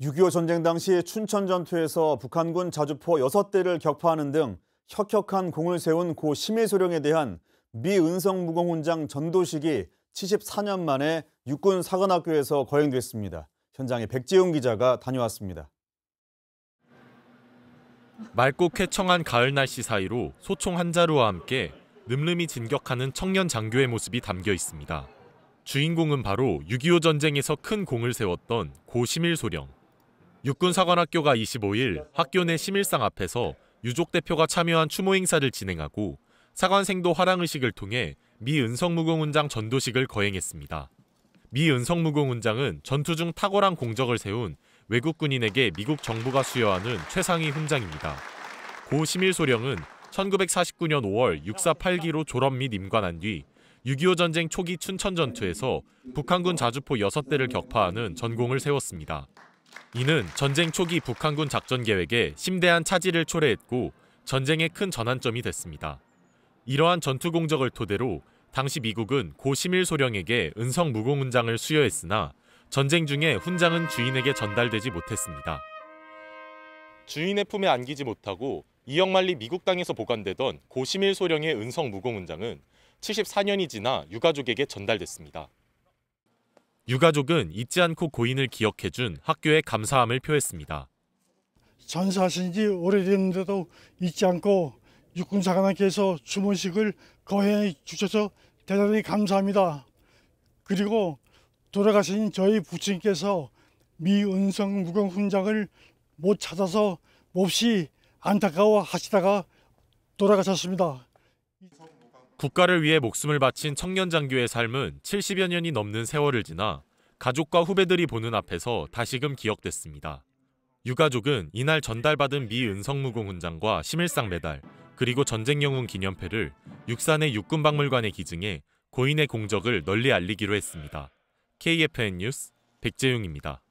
6.25 전쟁 당시 춘천 전투에서 북한군 자주포 6대를 격파하는 등 혁혁한 공을 세운 고심일소령에 대한 미 은성 무공훈장 전도식이 74년 만에 육군 사관학교에서 거행됐습니다. 현장에 백지용 기자가 다녀왔습니다. 맑고 쾌청한 가을 날씨 사이로 소총 한 자루와 함께 늠름이 진격하는 청년 장교의 모습이 담겨 있습니다. 주인공은 바로 6.25 전쟁에서 큰 공을 세웠던 고 심일소령. 육군사관학교가 25일 학교 내 심일상 앞에서 유족 대표가 참여한 추모 행사를 진행하고 사관생도 화랑의식을 통해 미 은성무공훈장 전도식을 거행했습니다. 미 은성무공훈장은 전투 중 탁월한 공적을 세운 외국 군인에게 미국 정부가 수여하는 최상위 훈장입니다. 고 심일소령은 1949년 5월 6 4 8기로 졸업 및 임관한 뒤 6.25 전쟁 초기 춘천 전투에서 북한군 자주포 6대를 격파하는 전공을 세웠습니다. 이는 전쟁 초기 북한군 작전 계획에 심대한 차질을 초래했고 전쟁의 큰 전환점이 됐습니다. 이러한 전투 공적을 토대로 당시 미국은 고시밀 소령에게 은성 무공훈장을 수여했으나 전쟁 중에 훈장은 주인에게 전달되지 못했습니다. 주인의 품에 안기지 못하고 이영만리 미국 땅에서 보관되던 고시밀 소령의 은성 무공훈장은 74년이 지나 유가족에게 전달됐습니다. 유가족은 잊지 않고 고인을 기억해준 학교에 감사함을 표했습니다. 전사하신 지 오래됐는데도 잊지 않고 육군사관학교에서 추모식을 거해 주셔서 대단히 감사합니다. 그리고 돌아가신 저희 부친께서 미은성 무경 훈장을 못 찾아서 몹시 안타까워 하시다가 돌아가셨습니다. 국가를 위해 목숨을 바친 청년 장교의 삶은 70여 년이 넘는 세월을 지나 가족과 후배들이 보는 앞에서 다시금 기억됐습니다. 유가족은 이날 전달받은 미 은성무공훈장과 심일상 메달, 그리고 전쟁영웅 기념패를 육산의 육군박물관에 기증해 고인의 공적을 널리 알리기로 했습니다. KFN 뉴스 백재용입니다.